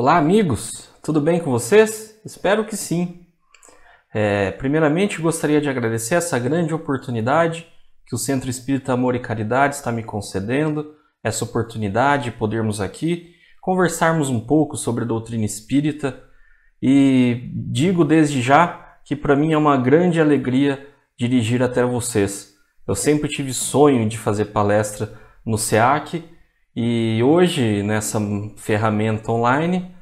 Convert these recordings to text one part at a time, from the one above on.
Olá, amigos! Tudo bem com vocês? Espero que sim! É, primeiramente, gostaria de agradecer essa grande oportunidade que o Centro Espírita Amor e Caridade está me concedendo, essa oportunidade de podermos aqui conversarmos um pouco sobre a doutrina espírita e digo desde já que para mim é uma grande alegria dirigir até vocês. Eu sempre tive sonho de fazer palestra no SEAC e hoje, nessa ferramenta online,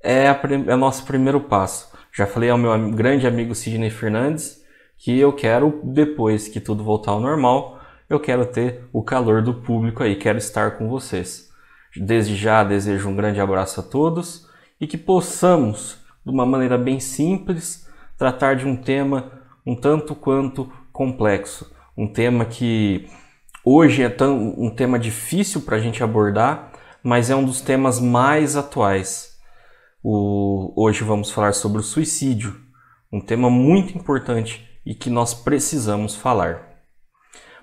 é, a, é o nosso primeiro passo. Já falei ao meu grande amigo Sidney Fernandes que eu quero, depois que tudo voltar ao normal, eu quero ter o calor do público aí, quero estar com vocês. Desde já desejo um grande abraço a todos e que possamos, de uma maneira bem simples, tratar de um tema um tanto quanto complexo, um tema que Hoje é tão, um tema difícil para a gente abordar, mas é um dos temas mais atuais. O, hoje vamos falar sobre o suicídio, um tema muito importante e que nós precisamos falar.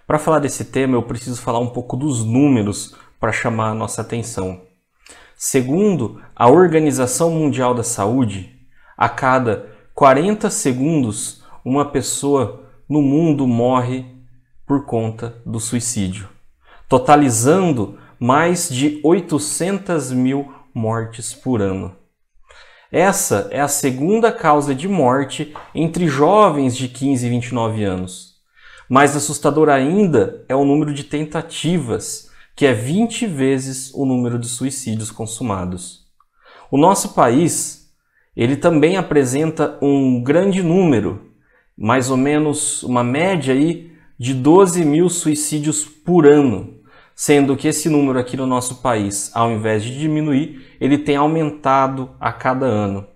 Para falar desse tema, eu preciso falar um pouco dos números para chamar a nossa atenção. Segundo a Organização Mundial da Saúde, a cada 40 segundos uma pessoa no mundo morre por conta do suicídio, totalizando mais de 800 mil mortes por ano. Essa é a segunda causa de morte entre jovens de 15 e 29 anos. Mais assustador ainda é o número de tentativas, que é 20 vezes o número de suicídios consumados. O nosso país, ele também apresenta um grande número, mais ou menos uma média aí de 12 mil suicídios por ano, sendo que esse número aqui no nosso país, ao invés de diminuir, ele tem aumentado a cada ano.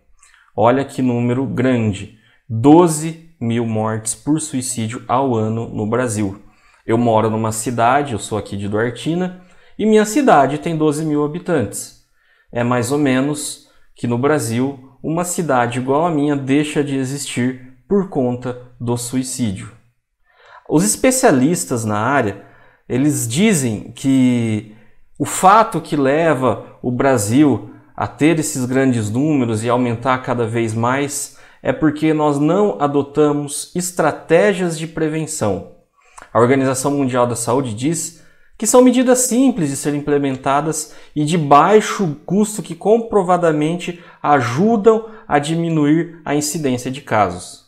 Olha que número grande: 12 mil mortes por suicídio ao ano no Brasil. Eu moro numa cidade, eu sou aqui de Duartina, e minha cidade tem 12 mil habitantes. É mais ou menos que no Brasil, uma cidade igual a minha deixa de existir por conta do suicídio. Os especialistas na área, eles dizem que o fato que leva o Brasil a ter esses grandes números e aumentar cada vez mais é porque nós não adotamos estratégias de prevenção. A Organização Mundial da Saúde diz que são medidas simples de serem implementadas e de baixo custo que comprovadamente ajudam a diminuir a incidência de casos.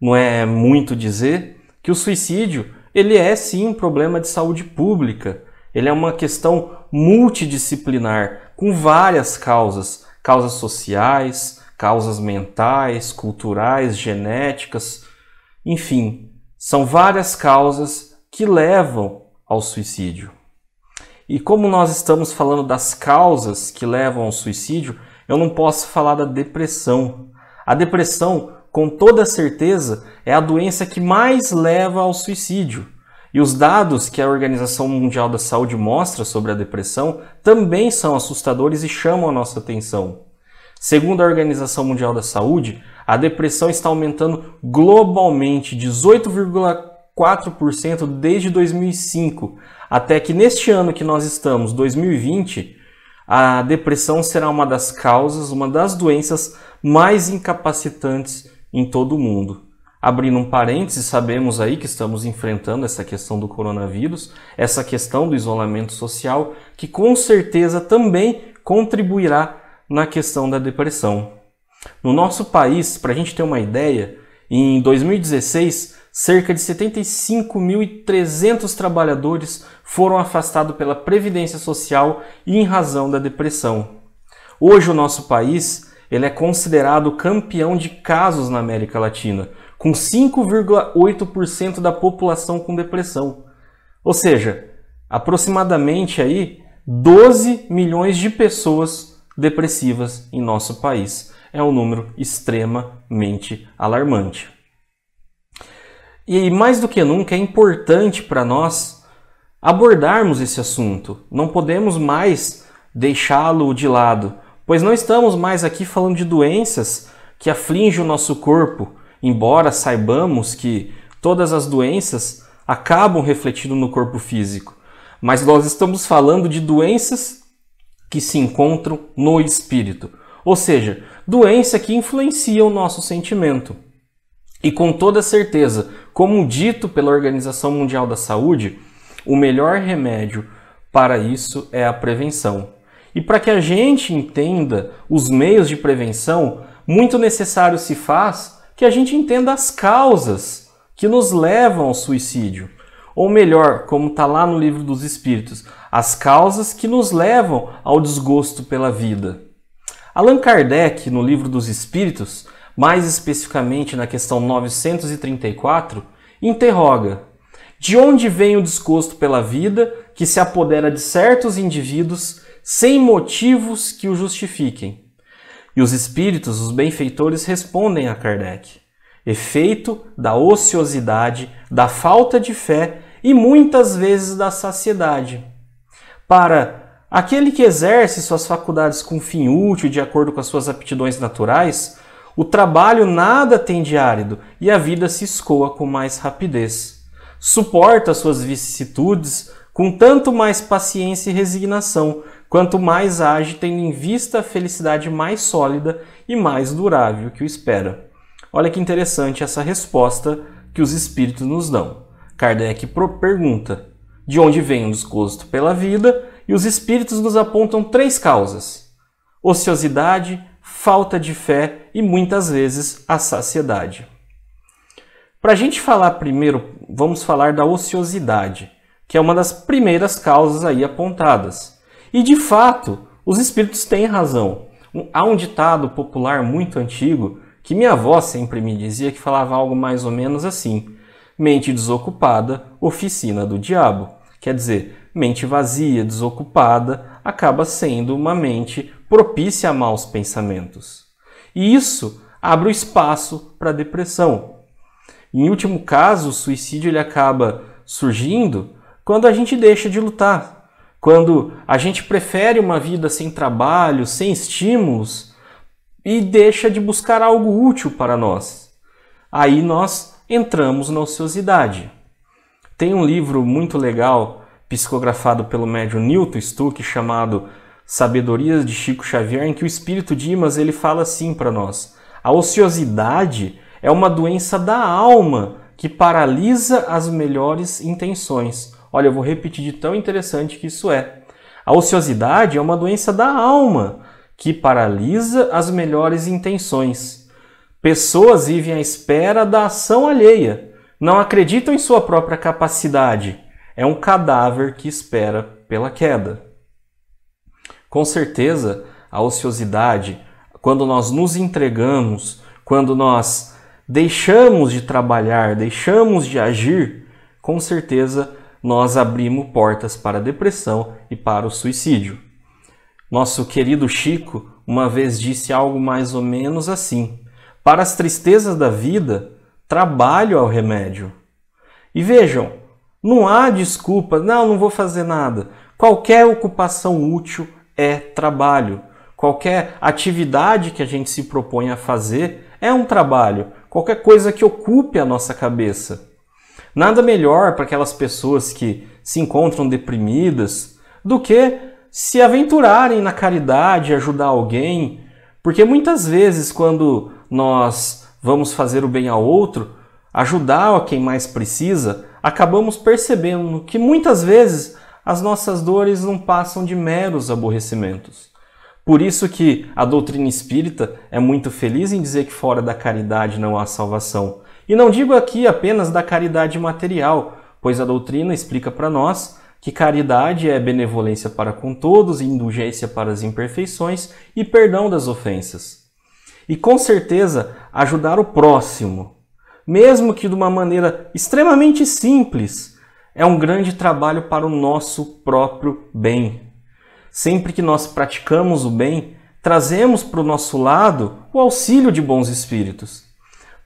Não é muito dizer, que o suicídio ele é sim um problema de saúde pública. Ele é uma questão multidisciplinar, com várias causas, causas sociais, causas mentais, culturais, genéticas, enfim, são várias causas que levam ao suicídio. E como nós estamos falando das causas que levam ao suicídio, eu não posso falar da depressão. A depressão com toda certeza, é a doença que mais leva ao suicídio. E os dados que a Organização Mundial da Saúde mostra sobre a depressão também são assustadores e chamam a nossa atenção. Segundo a Organização Mundial da Saúde, a depressão está aumentando globalmente 18,4% desde 2005, até que neste ano que nós estamos, 2020, a depressão será uma das causas, uma das doenças mais incapacitantes em todo o mundo. Abrindo um parêntese, sabemos aí que estamos enfrentando essa questão do coronavírus, essa questão do isolamento social, que com certeza também contribuirá na questão da depressão. No nosso país, para a gente ter uma ideia, em 2016, cerca de 75.300 trabalhadores foram afastados pela Previdência Social em razão da depressão. Hoje, o nosso país ele é considerado campeão de casos na América Latina, com 5,8% da população com depressão. Ou seja, aproximadamente aí 12 milhões de pessoas depressivas em nosso país. É um número extremamente alarmante. E mais do que nunca é importante para nós abordarmos esse assunto. Não podemos mais deixá-lo de lado pois não estamos mais aqui falando de doenças que afligem o nosso corpo, embora saibamos que todas as doenças acabam refletindo no corpo físico, mas nós estamos falando de doenças que se encontram no espírito, ou seja, doença que influencia o nosso sentimento. E com toda certeza, como dito pela Organização Mundial da Saúde, o melhor remédio para isso é a prevenção. E para que a gente entenda os meios de prevenção, muito necessário se faz que a gente entenda as causas que nos levam ao suicídio. Ou melhor, como está lá no livro dos Espíritos, as causas que nos levam ao desgosto pela vida. Allan Kardec, no livro dos Espíritos, mais especificamente na questão 934, interroga: de onde vem o desgosto pela vida que se apodera de certos indivíduos sem motivos que o justifiquem. E os espíritos, os benfeitores, respondem a Kardec: efeito da ociosidade, da falta de fé e muitas vezes da saciedade. Para aquele que exerce suas faculdades com fim útil de acordo com as suas aptidões naturais, o trabalho nada tem de árido e a vida se escoa com mais rapidez. Suporta suas vicissitudes com tanto mais paciência e resignação, Quanto mais age, tendo em vista a felicidade mais sólida e mais durável que o espera. Olha que interessante essa resposta que os espíritos nos dão. Kardec pergunta: de onde vem o desgosto pela vida? E os espíritos nos apontam três causas: ociosidade, falta de fé e muitas vezes a saciedade. Para a gente falar primeiro, vamos falar da ociosidade, que é uma das primeiras causas aí apontadas. E de fato, os espíritos têm razão. Há um ditado popular muito antigo que minha avó sempre me dizia que falava algo mais ou menos assim: mente desocupada, oficina do diabo. Quer dizer, mente vazia, desocupada, acaba sendo uma mente propícia a maus pensamentos. E isso abre o espaço para a depressão. Em último caso, o suicídio ele acaba surgindo quando a gente deixa de lutar, quando a gente prefere uma vida sem trabalho, sem estímulos e deixa de buscar algo útil para nós. Aí nós entramos na ociosidade. Tem um livro muito legal psicografado pelo médium Newton Stuck chamado Sabedorias de Chico Xavier, em que o espírito de Imas ele fala assim para nós: a ociosidade é uma doença da alma que paralisa as melhores intenções. Olha, eu vou repetir de tão interessante que isso é. A ociosidade é uma doença da alma que paralisa as melhores intenções. Pessoas vivem à espera da ação alheia, não acreditam em sua própria capacidade. É um cadáver que espera pela queda. Com certeza, a ociosidade, quando nós nos entregamos, quando nós deixamos de trabalhar, deixamos de agir, com certeza nós abrimos portas para a depressão e para o suicídio. Nosso querido Chico uma vez disse algo mais ou menos assim: Para as tristezas da vida, trabalho é o remédio. E vejam, não há desculpa, não, não vou fazer nada. Qualquer ocupação útil é trabalho. Qualquer atividade que a gente se propõe a fazer é um trabalho. Qualquer coisa que ocupe a nossa cabeça. Nada melhor para aquelas pessoas que se encontram deprimidas do que se aventurarem na caridade, ajudar alguém, porque muitas vezes quando nós vamos fazer o bem ao outro, ajudar a quem mais precisa, acabamos percebendo que muitas vezes as nossas dores não passam de meros aborrecimentos. Por isso que a doutrina espírita é muito feliz em dizer que fora da caridade não há salvação, e não digo aqui apenas da caridade material, pois a doutrina explica para nós que caridade é benevolência para com todos, indulgência para as imperfeições e perdão das ofensas. E com certeza, ajudar o próximo, mesmo que de uma maneira extremamente simples, é um grande trabalho para o nosso próprio bem. Sempre que nós praticamos o bem, trazemos para o nosso lado o auxílio de bons espíritos.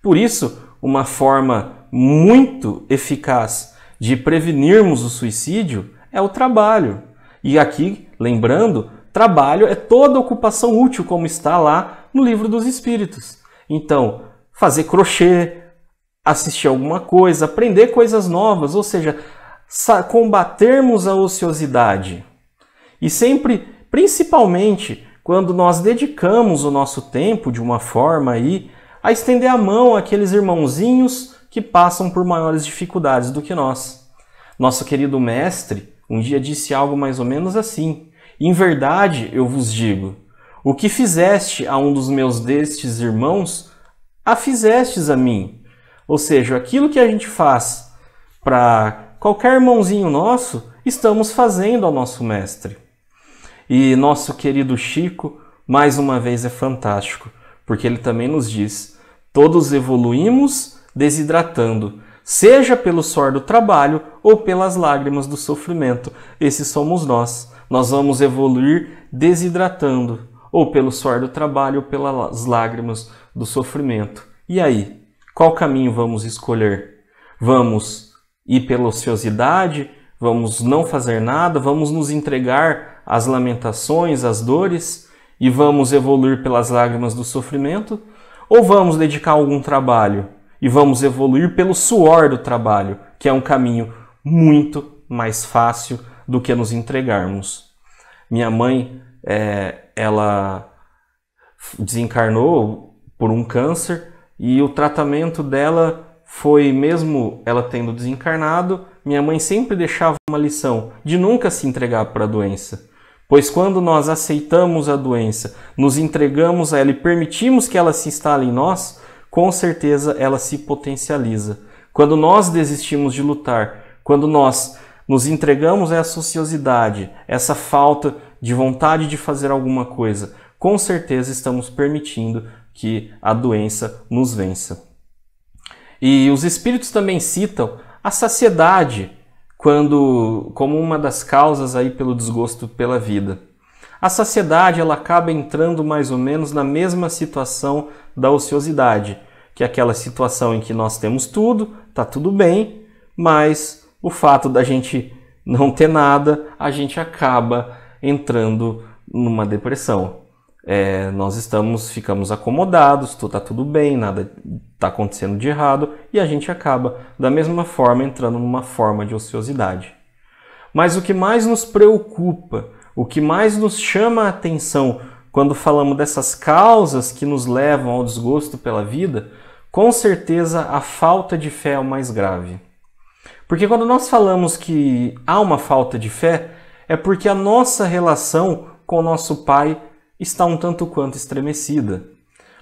Por isso, uma forma muito eficaz de prevenirmos o suicídio é o trabalho. E aqui, lembrando, trabalho é toda ocupação útil, como está lá no livro dos Espíritos. Então, fazer crochê, assistir alguma coisa, aprender coisas novas, ou seja, combatermos a ociosidade. E sempre, principalmente, quando nós dedicamos o nosso tempo de uma forma aí a estender a mão àqueles irmãozinhos que passam por maiores dificuldades do que nós. Nosso querido mestre um dia disse algo mais ou menos assim: Em verdade eu vos digo, o que fizeste a um dos meus destes irmãos, a fizestes a mim. Ou seja, aquilo que a gente faz para qualquer irmãozinho nosso, estamos fazendo ao nosso mestre. E nosso querido Chico, mais uma vez, é fantástico, porque ele também nos diz Todos evoluímos desidratando, seja pelo suor do trabalho ou pelas lágrimas do sofrimento. Esses somos nós. Nós vamos evoluir desidratando, ou pelo suor do trabalho ou pelas lágrimas do sofrimento. E aí, qual caminho vamos escolher? Vamos ir pela ociosidade? Vamos não fazer nada? Vamos nos entregar às lamentações, às dores? E vamos evoluir pelas lágrimas do sofrimento? Ou vamos dedicar algum trabalho e vamos evoluir pelo suor do trabalho, que é um caminho muito mais fácil do que nos entregarmos. Minha mãe, é, ela desencarnou por um câncer e o tratamento dela foi, mesmo ela tendo desencarnado, minha mãe sempre deixava uma lição de nunca se entregar para a doença. Pois quando nós aceitamos a doença, nos entregamos a ela e permitimos que ela se instale em nós, com certeza ela se potencializa. Quando nós desistimos de lutar, quando nós nos entregamos a essa ociosidade, essa falta de vontade de fazer alguma coisa, com certeza estamos permitindo que a doença nos vença. E os espíritos também citam a saciedade quando como uma das causas aí pelo desgosto pela vida. A saciedade ela acaba entrando mais ou menos na mesma situação da ociosidade, que é aquela situação em que nós temos tudo, tá tudo bem, mas o fato da gente não ter nada, a gente acaba entrando numa depressão é, nós estamos, ficamos acomodados, está tudo bem, nada está acontecendo de errado e a gente acaba da mesma forma entrando numa forma de ociosidade. Mas o que mais nos preocupa, o que mais nos chama a atenção quando falamos dessas causas que nos levam ao desgosto pela vida, com certeza a falta de fé é o mais grave. Porque quando nós falamos que há uma falta de fé, é porque a nossa relação com o nosso Pai está um tanto quanto estremecida.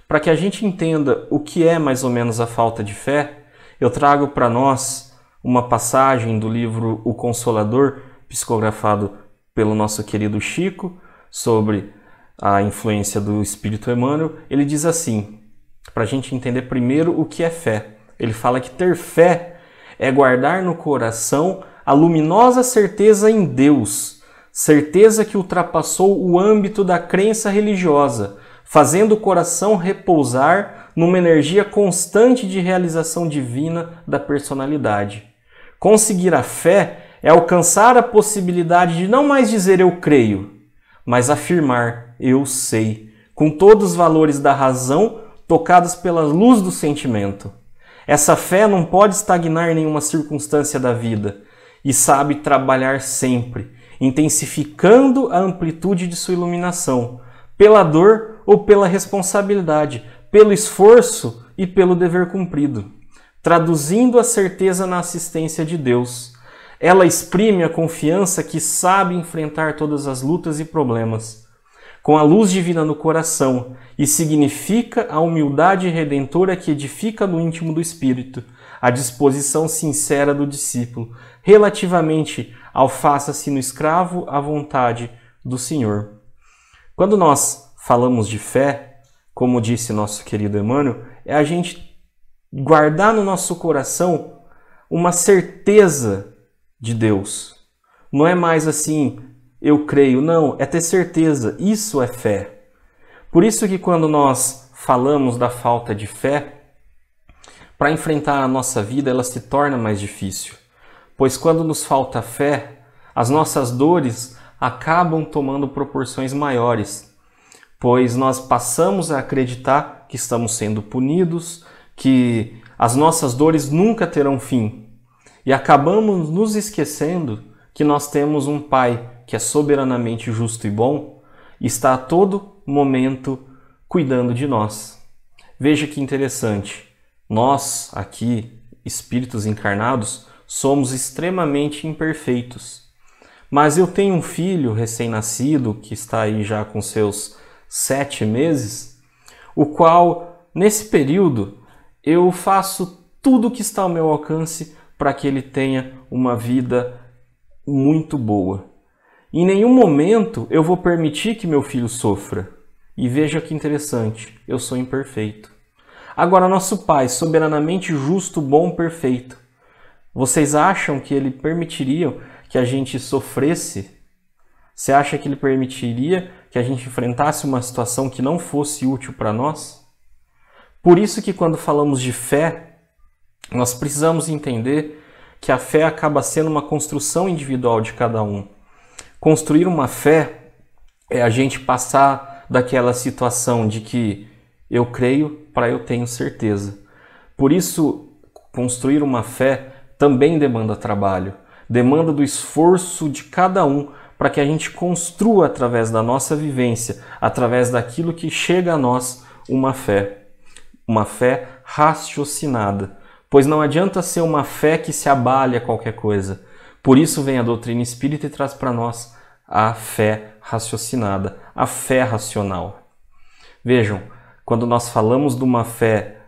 Para que a gente entenda o que é mais ou menos a falta de fé, eu trago para nós uma passagem do livro O Consolador, psicografado pelo nosso querido Chico, sobre a influência do Espírito Emmanuel. Ele diz assim: para a gente entender primeiro o que é fé. Ele fala que ter fé é guardar no coração a luminosa certeza em Deus certeza que ultrapassou o âmbito da crença religiosa, fazendo o coração repousar numa energia constante de realização divina da personalidade. Conseguir a fé é alcançar a possibilidade de não mais dizer eu creio, mas afirmar eu sei, com todos os valores da razão tocados pela luz do sentimento. Essa fé não pode estagnar em nenhuma circunstância da vida e sabe trabalhar sempre intensificando a amplitude de sua iluminação, pela dor ou pela responsabilidade, pelo esforço e pelo dever cumprido, traduzindo a certeza na assistência de Deus. Ela exprime a confiança que sabe enfrentar todas as lutas e problemas, com a luz divina no coração, e significa a humildade redentora que edifica no íntimo do espírito, a disposição sincera do discípulo, relativamente alfaça-se no escravo a vontade do Senhor. Quando nós falamos de fé, como disse nosso querido Emmanuel, é a gente guardar no nosso coração uma certeza de Deus. Não é mais assim, eu creio, não, é ter certeza, isso é fé. Por isso que quando nós falamos da falta de fé, para enfrentar a nossa vida ela se torna mais difícil pois quando nos falta fé, as nossas dores acabam tomando proporções maiores, pois nós passamos a acreditar que estamos sendo punidos, que as nossas dores nunca terão fim. E acabamos nos esquecendo que nós temos um Pai que é soberanamente justo e bom e está a todo momento cuidando de nós. Veja que interessante. Nós, aqui, espíritos encarnados, somos extremamente imperfeitos. Mas eu tenho um filho recém-nascido que está aí já com seus sete meses, o qual, nesse período, eu faço tudo o que está ao meu alcance para que ele tenha uma vida muito boa. Em nenhum momento eu vou permitir que meu filho sofra. E veja que interessante, eu sou imperfeito. Agora, nosso Pai, soberanamente justo, bom, perfeito, vocês acham que ele permitiria que a gente sofresse? Você acha que ele permitiria que a gente enfrentasse uma situação que não fosse útil para nós? Por isso que quando falamos de fé, nós precisamos entender que a fé acaba sendo uma construção individual de cada um. Construir uma fé é a gente passar daquela situação de que eu creio para eu tenho certeza. Por isso, construir uma fé também demanda trabalho, demanda do esforço de cada um para que a gente construa através da nossa vivência, através daquilo que chega a nós, uma fé. Uma fé raciocinada. Pois não adianta ser uma fé que se abale a qualquer coisa. Por isso vem a doutrina espírita e traz para nós a fé raciocinada, a fé racional. Vejam, quando nós falamos de uma fé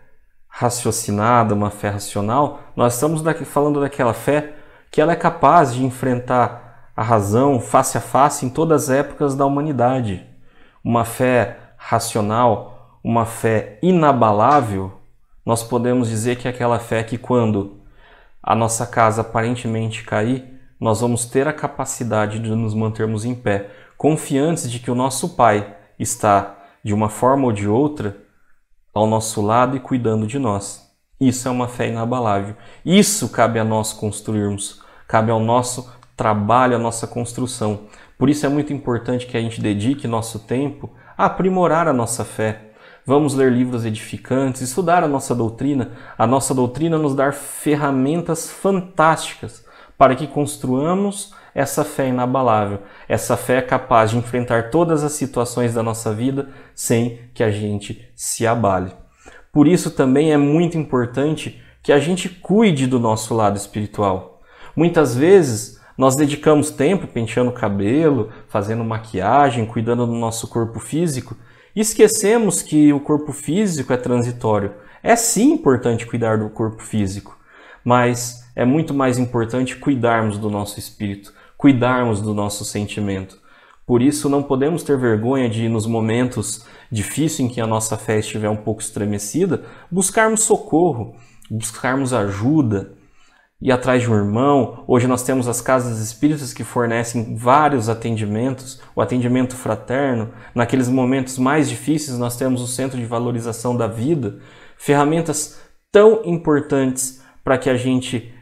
raciocinada, uma fé racional, nós estamos daqui, falando daquela fé que ela é capaz de enfrentar a razão face a face em todas as épocas da humanidade. Uma fé racional, uma fé inabalável, nós podemos dizer que é aquela fé que quando a nossa casa aparentemente cair, nós vamos ter a capacidade de nos mantermos em pé, confiantes de que o nosso Pai está, de uma forma ou de outra, ao nosso lado e cuidando de nós. Isso é uma fé inabalável. Isso cabe a nós construirmos, cabe ao nosso trabalho, à nossa construção. Por isso é muito importante que a gente dedique nosso tempo a aprimorar a nossa fé. Vamos ler livros edificantes, estudar a nossa doutrina. A nossa doutrina nos dá ferramentas fantásticas para que construamos essa fé é inabalável. Essa fé é capaz de enfrentar todas as situações da nossa vida sem que a gente se abale. Por isso também é muito importante que a gente cuide do nosso lado espiritual. Muitas vezes nós dedicamos tempo penteando o cabelo, fazendo maquiagem, cuidando do nosso corpo físico e esquecemos que o corpo físico é transitório. É sim importante cuidar do corpo físico, mas é muito mais importante cuidarmos do nosso espírito cuidarmos do nosso sentimento. Por isso, não podemos ter vergonha de, nos momentos difíceis em que a nossa fé estiver um pouco estremecida, buscarmos socorro, buscarmos ajuda, ir atrás de um irmão. Hoje nós temos as casas espíritas que fornecem vários atendimentos, o atendimento fraterno. Naqueles momentos mais difíceis, nós temos o Centro de Valorização da Vida, ferramentas tão importantes para que a gente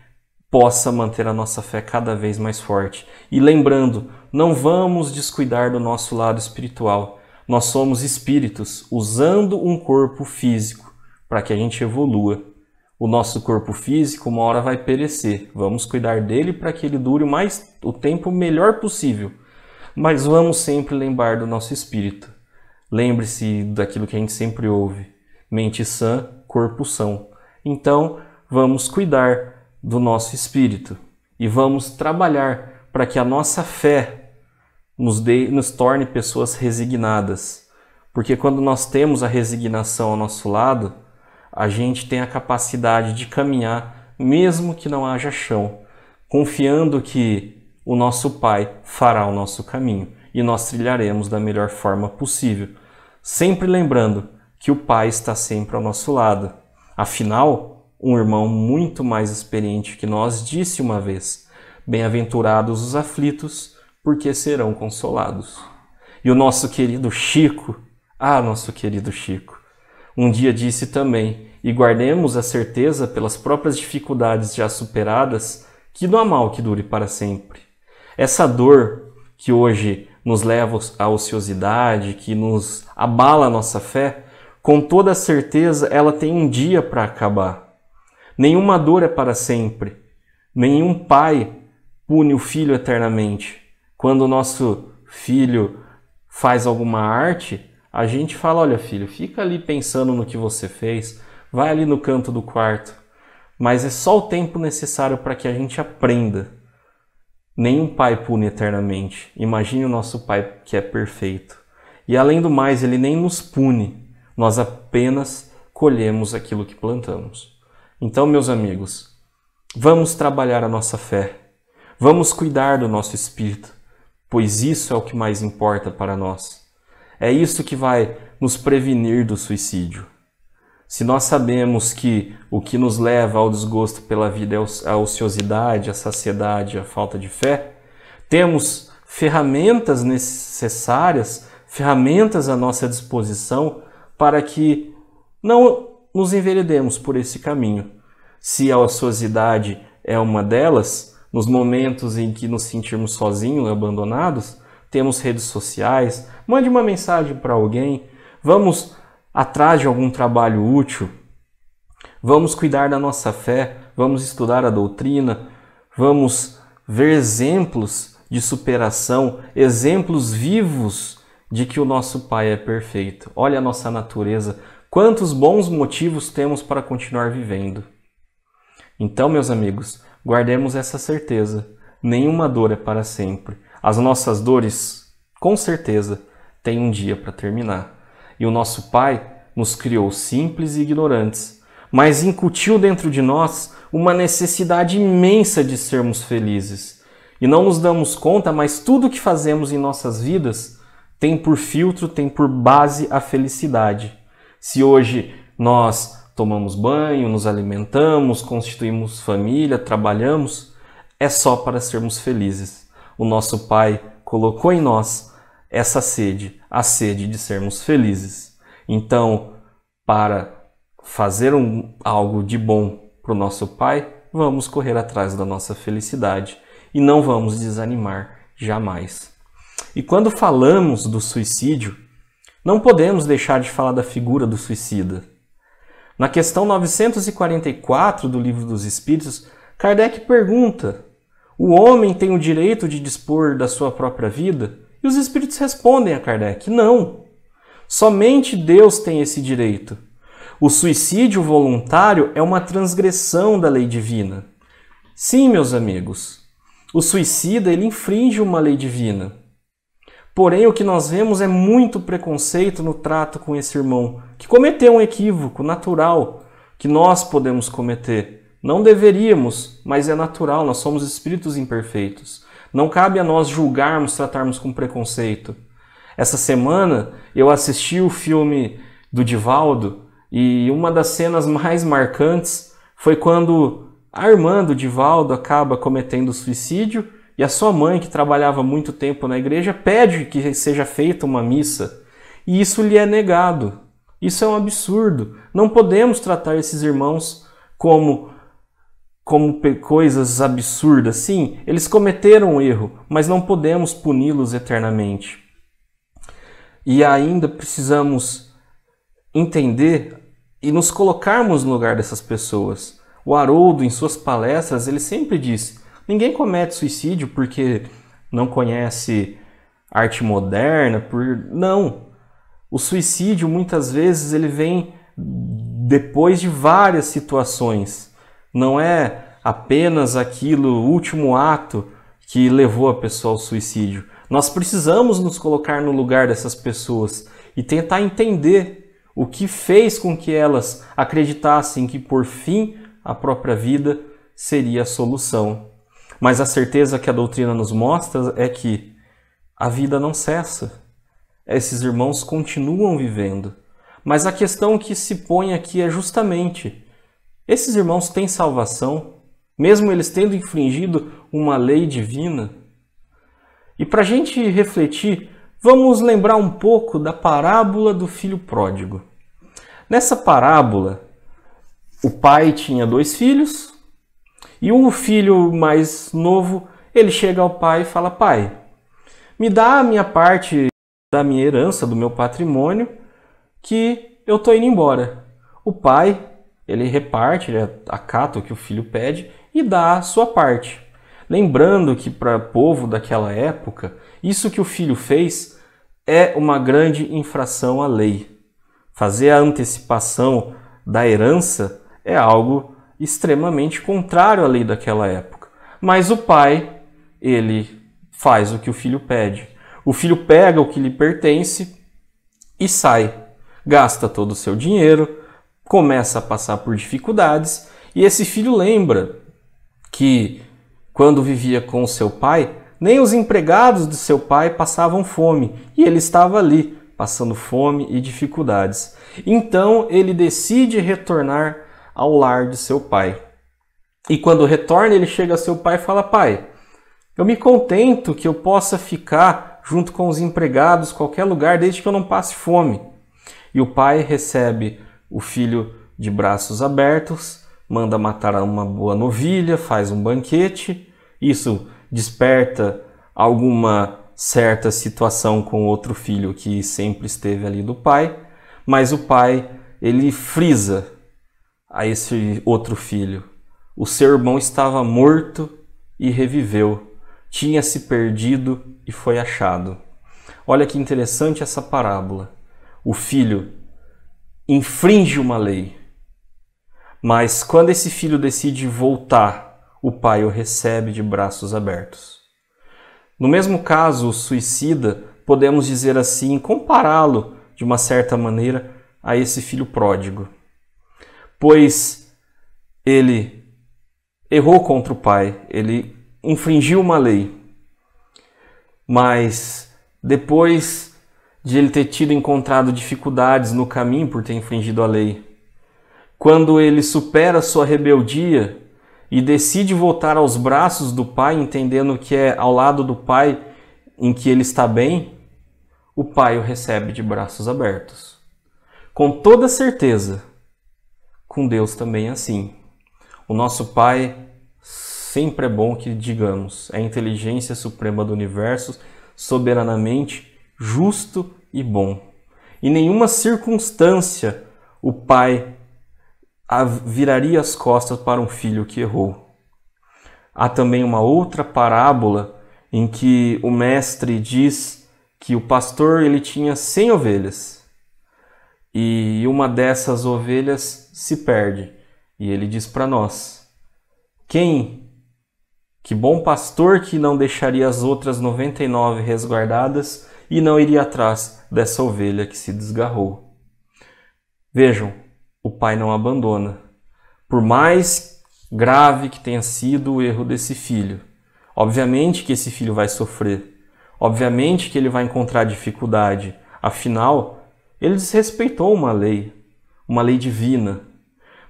possa manter a nossa fé cada vez mais forte. E lembrando, não vamos descuidar do nosso lado espiritual. Nós somos espíritos usando um corpo físico para que a gente evolua. O nosso corpo físico uma hora vai perecer. Vamos cuidar dele para que ele dure mais o tempo melhor possível. Mas vamos sempre lembrar do nosso espírito. Lembre-se daquilo que a gente sempre ouve: mente sã, corpo são. Então, vamos cuidar do nosso espírito e vamos trabalhar para que a nossa fé nos, dê, nos torne pessoas resignadas. Porque quando nós temos a resignação ao nosso lado, a gente tem a capacidade de caminhar mesmo que não haja chão, confiando que o nosso Pai fará o nosso caminho e nós trilharemos da melhor forma possível. Sempre lembrando que o Pai está sempre ao nosso lado. Afinal, um irmão muito mais experiente que nós disse uma vez: Bem-aventurados os aflitos, porque serão consolados. E o nosso querido Chico, ah, nosso querido Chico, um dia disse também: E guardemos a certeza pelas próprias dificuldades já superadas, que não há mal que dure para sempre. Essa dor que hoje nos leva à ociosidade, que nos abala a nossa fé, com toda certeza ela tem um dia para acabar. Nenhuma dor é para sempre. Nenhum pai pune o filho eternamente. Quando o nosso filho faz alguma arte, a gente fala: olha, filho, fica ali pensando no que você fez, vai ali no canto do quarto. Mas é só o tempo necessário para que a gente aprenda. Nenhum pai pune eternamente. Imagine o nosso pai que é perfeito. E além do mais, ele nem nos pune, nós apenas colhemos aquilo que plantamos. Então, meus amigos, vamos trabalhar a nossa fé, vamos cuidar do nosso espírito, pois isso é o que mais importa para nós. É isso que vai nos prevenir do suicídio. Se nós sabemos que o que nos leva ao desgosto pela vida é a ociosidade, a saciedade, a falta de fé, temos ferramentas necessárias, ferramentas à nossa disposição para que não nos enveredemos por esse caminho. Se a ociosidade é uma delas, nos momentos em que nos sentirmos sozinhos, abandonados, temos redes sociais, mande uma mensagem para alguém, vamos atrás de algum trabalho útil, vamos cuidar da nossa fé, vamos estudar a doutrina, vamos ver exemplos de superação, exemplos vivos de que o nosso Pai é perfeito. Olha a nossa natureza, Quantos bons motivos temos para continuar vivendo? Então, meus amigos, guardemos essa certeza. Nenhuma dor é para sempre. As nossas dores, com certeza, têm um dia para terminar. E o nosso Pai nos criou simples e ignorantes, mas incutiu dentro de nós uma necessidade imensa de sermos felizes. E não nos damos conta, mas tudo o que fazemos em nossas vidas tem por filtro, tem por base a felicidade. Se hoje nós tomamos banho, nos alimentamos, constituímos família, trabalhamos, é só para sermos felizes. O nosso Pai colocou em nós essa sede, a sede de sermos felizes. Então, para fazer um, algo de bom para o nosso Pai, vamos correr atrás da nossa felicidade e não vamos desanimar jamais. E quando falamos do suicídio, não podemos deixar de falar da figura do suicida. Na questão 944 do Livro dos Espíritos, Kardec pergunta: O homem tem o direito de dispor da sua própria vida? E os espíritos respondem a Kardec: Não. Somente Deus tem esse direito. O suicídio voluntário é uma transgressão da lei divina. Sim, meus amigos, o suicida ele infringe uma lei divina. Porém, o que nós vemos é muito preconceito no trato com esse irmão, que cometeu um equívoco natural que nós podemos cometer. Não deveríamos, mas é natural, nós somos espíritos imperfeitos. Não cabe a nós julgarmos, tratarmos com preconceito. Essa semana eu assisti o filme do Divaldo e uma das cenas mais marcantes foi quando a irmã do Divaldo acaba cometendo suicídio e a sua mãe, que trabalhava muito tempo na igreja, pede que seja feita uma missa e isso lhe é negado. Isso é um absurdo. Não podemos tratar esses irmãos como como coisas absurdas. Sim, eles cometeram um erro, mas não podemos puni-los eternamente. E ainda precisamos entender e nos colocarmos no lugar dessas pessoas. O Haroldo, em suas palestras, ele sempre disse Ninguém comete suicídio porque não conhece arte moderna, por não. O suicídio muitas vezes ele vem depois de várias situações. Não é apenas aquilo último ato que levou a pessoa ao suicídio. Nós precisamos nos colocar no lugar dessas pessoas e tentar entender o que fez com que elas acreditassem que por fim a própria vida seria a solução. Mas a certeza que a doutrina nos mostra é que a vida não cessa. Esses irmãos continuam vivendo. Mas a questão que se põe aqui é justamente: esses irmãos têm salvação, mesmo eles tendo infringido uma lei divina? E para a gente refletir, vamos lembrar um pouco da parábola do filho pródigo. Nessa parábola, o pai tinha dois filhos, e o filho mais novo, ele chega ao pai e fala: Pai, me dá a minha parte da minha herança, do meu patrimônio, que eu tô indo embora. O pai, ele reparte, ele acata o que o filho pede e dá a sua parte. Lembrando que para o povo daquela época, isso que o filho fez é uma grande infração à lei. Fazer a antecipação da herança é algo extremamente contrário à lei daquela época. Mas o pai, ele faz o que o filho pede. O filho pega o que lhe pertence e sai. Gasta todo o seu dinheiro, começa a passar por dificuldades e esse filho lembra que quando vivia com seu pai, nem os empregados do seu pai passavam fome e ele estava ali passando fome e dificuldades. Então ele decide retornar ao lar de seu pai. E quando retorna, ele chega a seu pai e fala: Pai, eu me contento que eu possa ficar junto com os empregados, qualquer lugar, desde que eu não passe fome. E o pai recebe o filho de braços abertos, manda matar uma boa novilha, faz um banquete. Isso desperta alguma certa situação com outro filho que sempre esteve ali do pai, mas o pai ele frisa a esse outro filho: O seu irmão estava morto e reviveu, tinha se perdido e foi achado. Olha que interessante essa parábola. O filho infringe uma lei, mas quando esse filho decide voltar, o pai o recebe de braços abertos. No mesmo caso, o suicida, podemos dizer assim, compará-lo de uma certa maneira a esse filho pródigo pois ele errou contra o pai, ele infringiu uma lei. Mas depois de ele ter tido encontrado dificuldades no caminho por ter infringido a lei, quando ele supera sua rebeldia e decide voltar aos braços do pai, entendendo que é ao lado do pai em que ele está bem, o pai o recebe de braços abertos. Com toda certeza, com Deus também assim. O nosso Pai sempre é bom que digamos, é a inteligência suprema do universo, soberanamente justo e bom. Em nenhuma circunstância o Pai viraria as costas para um filho que errou. Há também uma outra parábola em que o mestre diz que o pastor ele tinha 100 ovelhas e uma dessas ovelhas se perde. E ele diz para nós: Quem? Que bom pastor que não deixaria as outras 99 resguardadas e não iria atrás dessa ovelha que se desgarrou. Vejam, o pai não abandona. Por mais grave que tenha sido o erro desse filho, obviamente que esse filho vai sofrer, obviamente que ele vai encontrar dificuldade, afinal, ele desrespeitou uma lei, uma lei divina.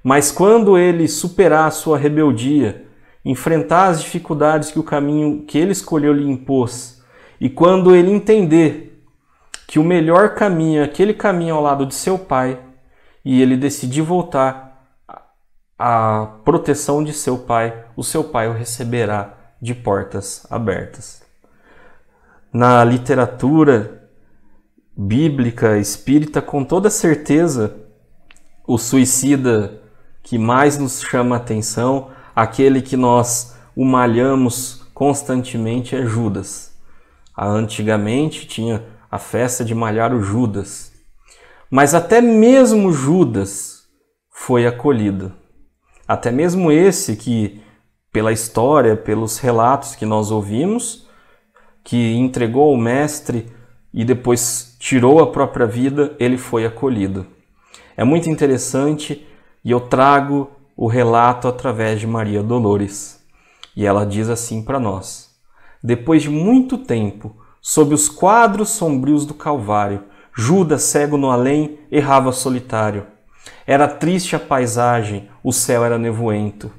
Mas quando ele superar a sua rebeldia, enfrentar as dificuldades que o caminho que ele escolheu lhe impôs, e quando ele entender que o melhor caminho é aquele caminho ao lado de seu pai, e ele decidir voltar à proteção de seu pai, o seu pai o receberá de portas abertas. Na literatura bíblica, espírita, com toda certeza, o suicida que mais nos chama atenção, aquele que nós o malhamos constantemente é Judas. Ah, antigamente tinha a festa de malhar o Judas. Mas até mesmo Judas foi acolhido. Até mesmo esse que, pela história, pelos relatos que nós ouvimos, que entregou ao mestre e depois tirou a própria vida, ele foi acolhido. É muito interessante e eu trago o relato através de Maria Dolores. E ela diz assim para nós: Depois de muito tempo, sob os quadros sombrios do Calvário, Judas, cego no além, errava solitário. Era triste a paisagem, o céu era nevoento.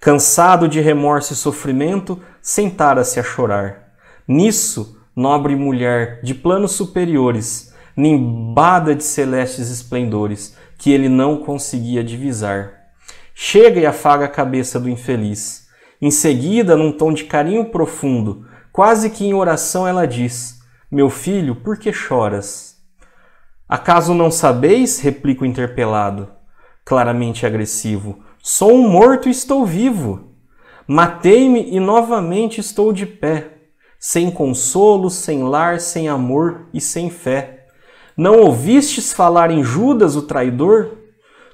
Cansado de remorso e sofrimento, sentara-se a chorar. Nisso, nobre mulher de planos superiores, nimbada de celestes esplendores, que ele não conseguia divisar. Chega e afaga a cabeça do infeliz. Em seguida, num tom de carinho profundo, quase que em oração, ela diz: Meu filho, por que choras? Acaso não sabeis? replica o interpelado, claramente agressivo. Sou um morto e estou vivo. Matei-me e novamente estou de pé sem consolo, sem lar, sem amor e sem fé. Não ouvistes falar em Judas, o traidor?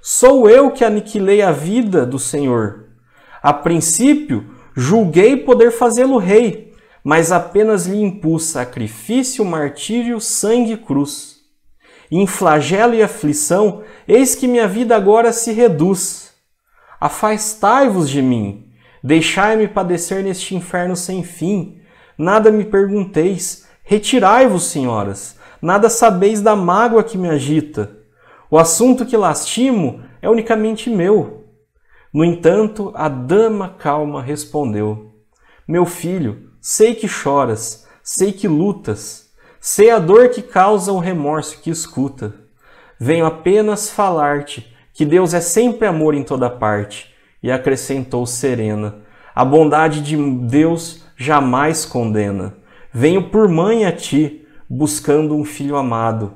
Sou eu que aniquilei a vida do Senhor. A princípio, julguei poder fazê-lo rei, mas apenas lhe impus sacrifício, martírio, sangue e cruz. Em flagelo e aflição, eis que minha vida agora se reduz. Afastai-vos de mim, deixai-me padecer neste inferno sem fim Nada me pergunteis, retirai-vos, senhoras. Nada sabeis da mágoa que me agita. O assunto que lastimo é unicamente meu. No entanto, a dama calma respondeu: Meu filho, sei que choras, sei que lutas, sei a dor que causa o remorso que escuta. Venho apenas falar-te que Deus é sempre amor em toda parte. E acrescentou serena: A bondade de Deus jamais condena. Venho por mãe a ti, buscando um filho amado.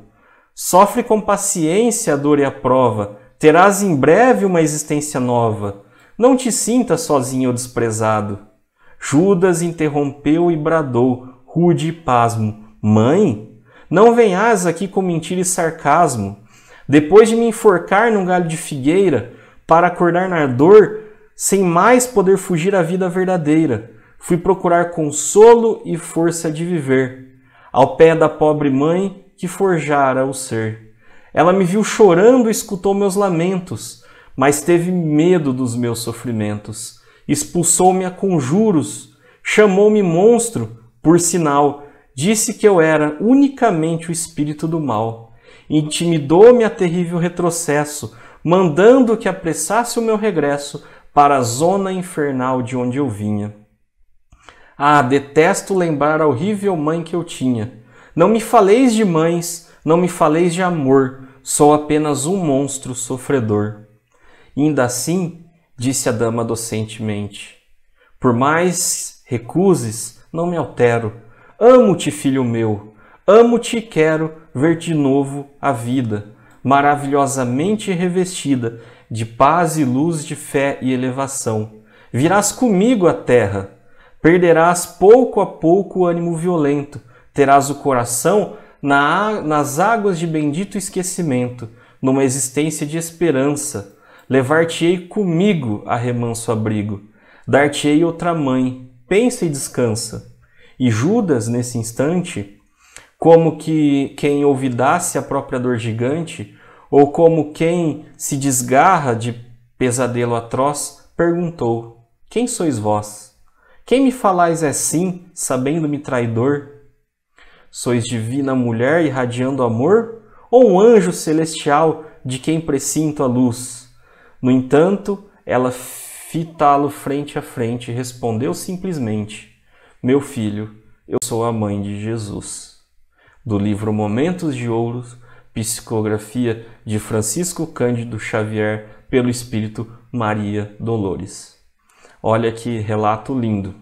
Sofre com paciência a dor e a prova, terás em breve uma existência nova. Não te sinta sozinho ou desprezado. Judas interrompeu e bradou, rude e pasmo: Mãe, não venhas aqui com mentira e sarcasmo. Depois de me enforcar num galho de figueira, para acordar na dor, sem mais poder fugir à vida verdadeira. Fui procurar consolo e força de viver, ao pé da pobre mãe que forjara o ser. Ela me viu chorando e escutou meus lamentos, mas teve medo dos meus sofrimentos. Expulsou-me a conjuros, chamou-me monstro, por sinal, disse que eu era unicamente o espírito do mal. Intimidou-me a terrível retrocesso, mandando que apressasse o meu regresso para a zona infernal de onde eu vinha. Ah, detesto lembrar a horrível mãe que eu tinha. Não me faleis de mães, não me faleis de amor, sou apenas um monstro sofredor. Ainda assim, disse a dama docentemente, por mais recuses, não me altero. Amo-te, filho meu, amo-te e quero ver de novo a vida, maravilhosamente revestida de paz e luz de fé e elevação. Virás comigo à terra Perderás pouco a pouco o ânimo violento, terás o coração na, nas águas de bendito esquecimento, numa existência de esperança. Levar-te-ei comigo a remanso abrigo, dar-te-ei outra mãe, pensa e descansa. E Judas, nesse instante, como que quem olvidasse a própria dor gigante, ou como quem se desgarra de pesadelo atroz, perguntou: Quem sois vós? Quem me falais é sim, sabendo-me traidor? Sois divina mulher irradiando amor? Ou um anjo celestial de quem precinto a luz? No entanto, ela fitá-lo frente a frente e respondeu simplesmente: Meu filho, eu sou a mãe de Jesus. Do livro Momentos de Ouro, psicografia de Francisco Cândido Xavier, pelo Espírito Maria Dolores. Olha que relato lindo.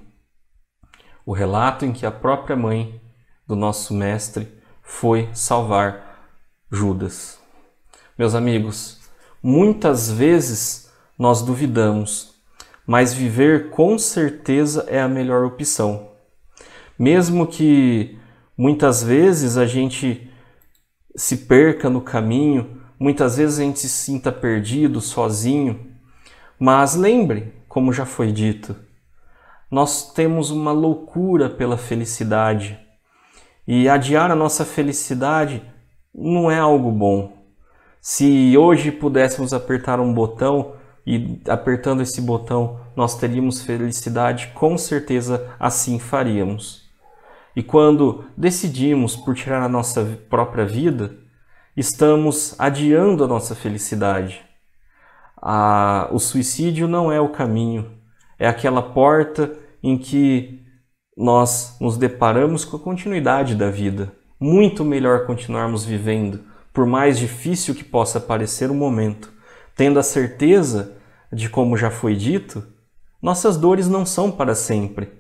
O relato em que a própria mãe do nosso mestre foi salvar Judas. Meus amigos, muitas vezes nós duvidamos, mas viver com certeza é a melhor opção. Mesmo que muitas vezes a gente se perca no caminho, muitas vezes a gente se sinta perdido, sozinho, mas lembre, como já foi dito. Nós temos uma loucura pela felicidade. E adiar a nossa felicidade não é algo bom. Se hoje pudéssemos apertar um botão e apertando esse botão nós teríamos felicidade, com certeza assim faríamos. E quando decidimos por tirar a nossa própria vida, estamos adiando a nossa felicidade a, o suicídio não é o caminho, é aquela porta em que nós nos deparamos com a continuidade da vida. Muito melhor continuarmos vivendo, por mais difícil que possa parecer o momento, tendo a certeza de como já foi dito, nossas dores não são para sempre.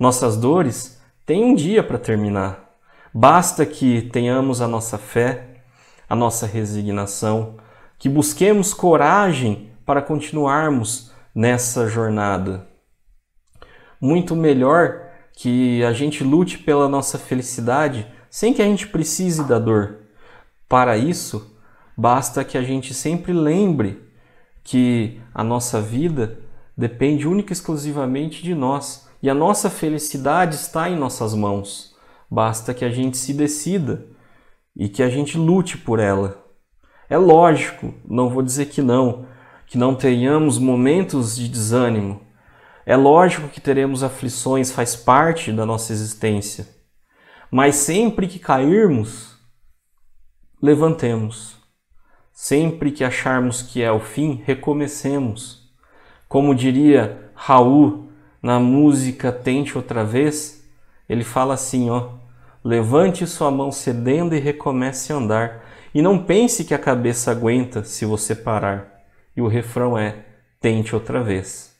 Nossas dores têm um dia para terminar. Basta que tenhamos a nossa fé, a nossa resignação, que busquemos coragem para continuarmos nessa jornada. Muito melhor que a gente lute pela nossa felicidade sem que a gente precise da dor. Para isso, basta que a gente sempre lembre que a nossa vida depende única e exclusivamente de nós e a nossa felicidade está em nossas mãos. Basta que a gente se decida e que a gente lute por ela. É lógico, não vou dizer que não, que não tenhamos momentos de desânimo. É lógico que teremos aflições, faz parte da nossa existência. Mas sempre que cairmos, levantemos. Sempre que acharmos que é o fim, recomecemos. Como diria Raul na música Tente Outra Vez, ele fala assim, ó: Levante sua mão cedendo e recomece a andar. E não pense que a cabeça aguenta se você parar. E o refrão é: tente outra vez.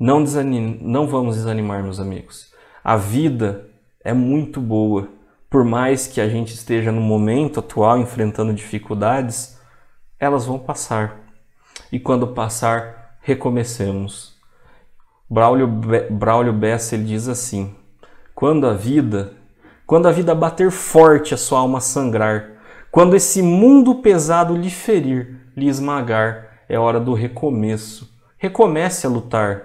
Não, desanime, não vamos desanimar, meus amigos. A vida é muito boa. Por mais que a gente esteja no momento atual enfrentando dificuldades, elas vão passar. E quando passar, recomecemos. Braulio, Be Braulio Bessa ele diz assim: quando a vida, quando a vida bater forte, a sua alma sangrar, quando esse mundo pesado lhe ferir, lhe esmagar, é hora do recomeço. Recomece a lutar.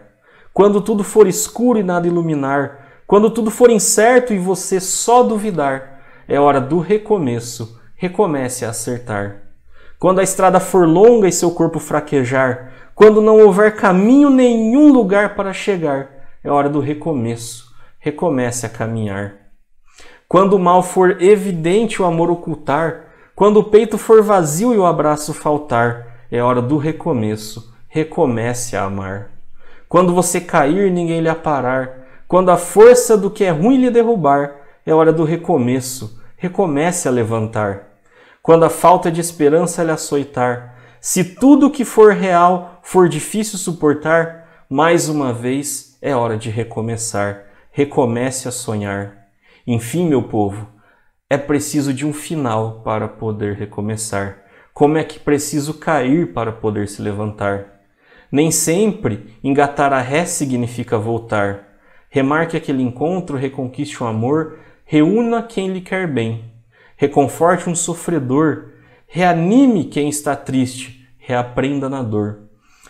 Quando tudo for escuro e nada iluminar, quando tudo for incerto e você só duvidar, é hora do recomeço. Recomece a acertar. Quando a estrada for longa e seu corpo fraquejar, quando não houver caminho nenhum lugar para chegar, é hora do recomeço. Recomece a caminhar. Quando o mal for evidente, o amor ocultar, quando o peito for vazio e o abraço faltar, é hora do recomeço. Recomece a amar. Quando você cair, ninguém lhe aparar. Quando a força do que é ruim lhe derrubar, é hora do recomeço. Recomece a levantar. Quando a falta de esperança lhe açoitar, se tudo que for real for difícil suportar, mais uma vez é hora de recomeçar. Recomece a sonhar. Enfim, meu povo, é preciso de um final para poder recomeçar. Como é que preciso cair para poder se levantar? Nem sempre engatar a ré significa voltar. Remarque aquele encontro, reconquiste o um amor, reúna quem lhe quer bem. Reconforte um sofredor, reanime quem está triste, reaprenda na dor.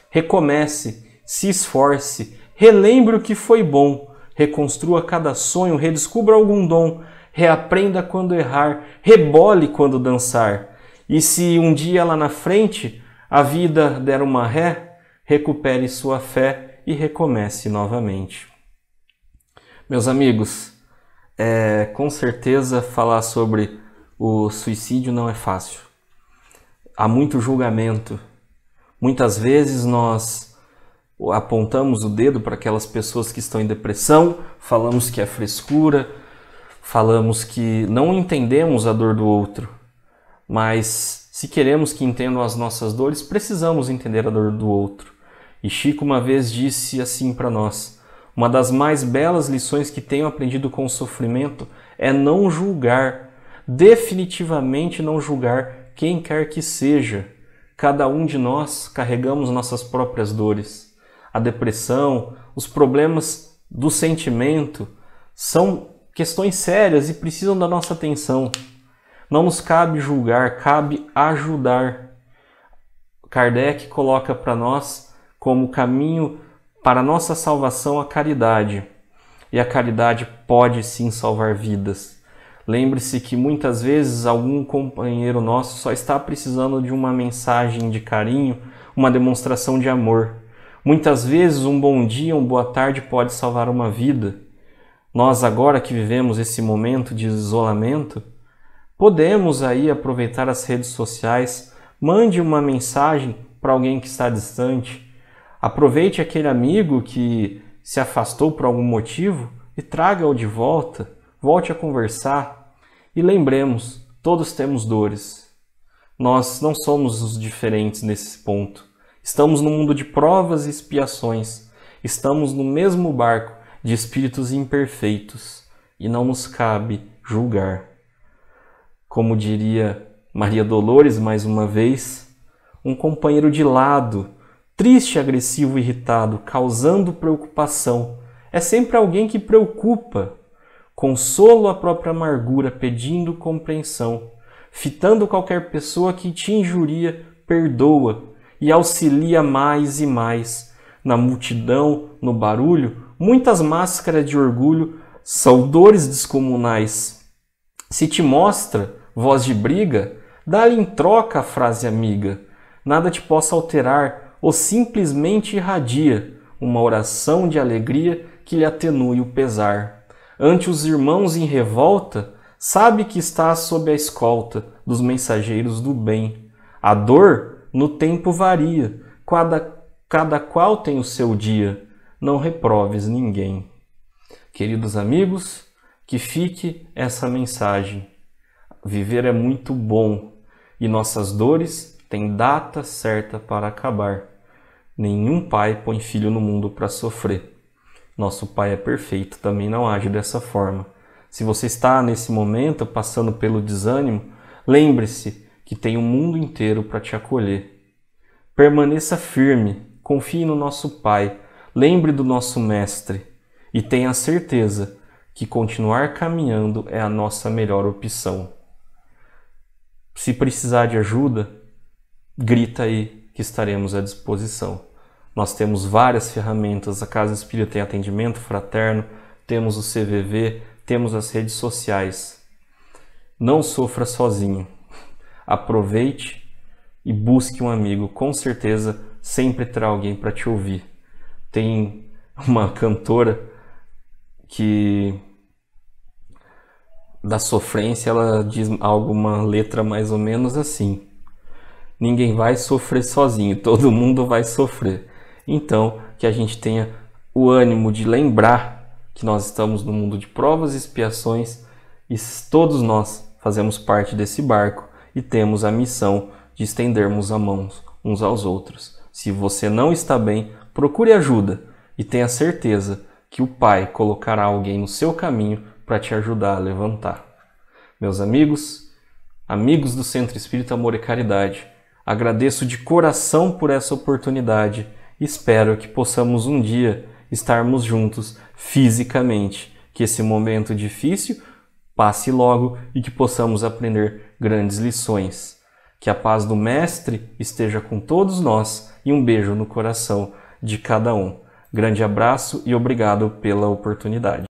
Recomece, se esforce, relembre o que foi bom, reconstrua cada sonho, redescubra algum dom, reaprenda quando errar, rebole quando dançar. E se um dia lá na frente a vida der uma ré, recupere sua fé e recomece novamente. Meus amigos, é, com certeza falar sobre o suicídio não é fácil. Há muito julgamento. Muitas vezes nós apontamos o dedo para aquelas pessoas que estão em depressão, falamos que é frescura, falamos que não entendemos a dor do outro, mas se queremos que entendam as nossas dores, precisamos entender a dor do outro. E Chico uma vez disse assim para nós: Uma das mais belas lições que tenho aprendido com o sofrimento é não julgar, definitivamente não julgar quem quer que seja. Cada um de nós carregamos nossas próprias dores. A depressão, os problemas do sentimento são questões sérias e precisam da nossa atenção. Não nos cabe julgar, cabe ajudar. Kardec coloca para nós como caminho para nossa salvação a caridade. E a caridade pode sim salvar vidas. Lembre-se que muitas vezes algum companheiro nosso só está precisando de uma mensagem de carinho, uma demonstração de amor. Muitas vezes um bom dia, uma boa tarde pode salvar uma vida nós agora que vivemos esse momento de isolamento, podemos aí aproveitar as redes sociais, mande uma mensagem para alguém que está distante, aproveite aquele amigo que se afastou por algum motivo e traga-o de volta, volte a conversar e lembremos, todos temos dores. Nós não somos os diferentes nesse ponto. Estamos no mundo de provas e expiações. Estamos no mesmo barco de espíritos imperfeitos e não nos cabe julgar. Como diria Maria Dolores mais uma vez, um companheiro de lado, triste, agressivo, irritado, causando preocupação, é sempre alguém que preocupa, consolo a própria amargura, pedindo compreensão, fitando qualquer pessoa que te injuria, perdoa e auxilia mais e mais na multidão, no barulho, Muitas máscaras de orgulho são dores descomunais. Se te mostra voz de briga, dá-lhe em troca a frase amiga. Nada te possa alterar ou simplesmente irradia uma oração de alegria que lhe atenue o pesar. Ante os irmãos em revolta, sabe que está sob a escolta dos mensageiros do bem. A dor no tempo varia, cada, cada qual tem o seu dia não reproves ninguém. Queridos amigos, que fique essa mensagem. Viver é muito bom e nossas dores têm data certa para acabar. Nenhum pai põe filho no mundo para sofrer. Nosso pai é perfeito, também não age dessa forma. Se você está nesse momento passando pelo desânimo, lembre-se que tem o um mundo inteiro para te acolher. Permaneça firme, confie no nosso Pai Lembre do nosso Mestre e tenha certeza que continuar caminhando é a nossa melhor opção. Se precisar de ajuda, grita aí que estaremos à disposição. Nós temos várias ferramentas, a Casa Espírita tem atendimento fraterno, temos o CVV, temos as redes sociais. Não sofra sozinho. Aproveite e busque um amigo, com certeza sempre terá alguém para te ouvir. Tem uma cantora que da sofrência ela diz alguma letra mais ou menos assim: Ninguém vai sofrer sozinho, todo mundo vai sofrer. Então, que a gente tenha o ânimo de lembrar que nós estamos no mundo de provas e expiações e todos nós fazemos parte desse barco e temos a missão de estendermos a mão uns aos outros. Se você não está bem, Procure ajuda e tenha certeza que o Pai colocará alguém no seu caminho para te ajudar a levantar. Meus amigos, amigos do Centro Espírita Amor e Caridade, agradeço de coração por essa oportunidade e espero que possamos um dia estarmos juntos fisicamente, que esse momento difícil passe logo e que possamos aprender grandes lições. Que a paz do Mestre esteja com todos nós e um beijo no coração de cada um. Grande abraço e obrigado pela oportunidade.